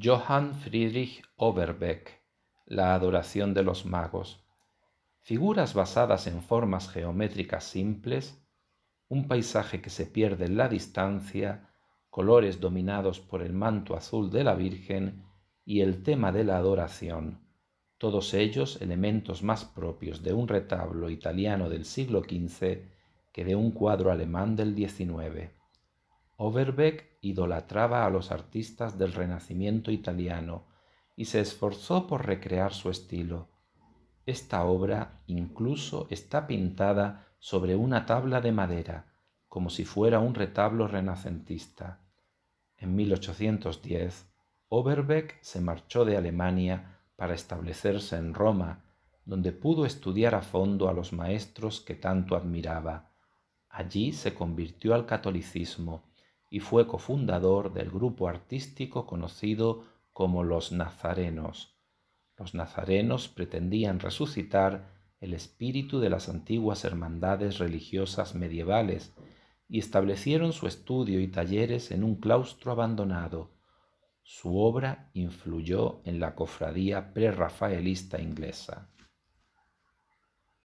Johann Friedrich Overbeck, La adoración de los magos, figuras basadas en formas geométricas simples, un paisaje que se pierde en la distancia, colores dominados por el manto azul de la Virgen y el tema de la adoración, todos ellos elementos más propios de un retablo italiano del siglo XV que de un cuadro alemán del XIX. Overbeck idolatraba a los artistas del Renacimiento italiano y se esforzó por recrear su estilo. Esta obra incluso está pintada sobre una tabla de madera, como si fuera un retablo renacentista. En 1810, Overbeck se marchó de Alemania para establecerse en Roma, donde pudo estudiar a fondo a los maestros que tanto admiraba. Allí se convirtió al catolicismo y fue cofundador del grupo artístico conocido como los Nazarenos. Los Nazarenos pretendían resucitar el espíritu de las antiguas hermandades religiosas medievales y establecieron su estudio y talleres en un claustro abandonado. Su obra influyó en la cofradía prerrafaelista inglesa.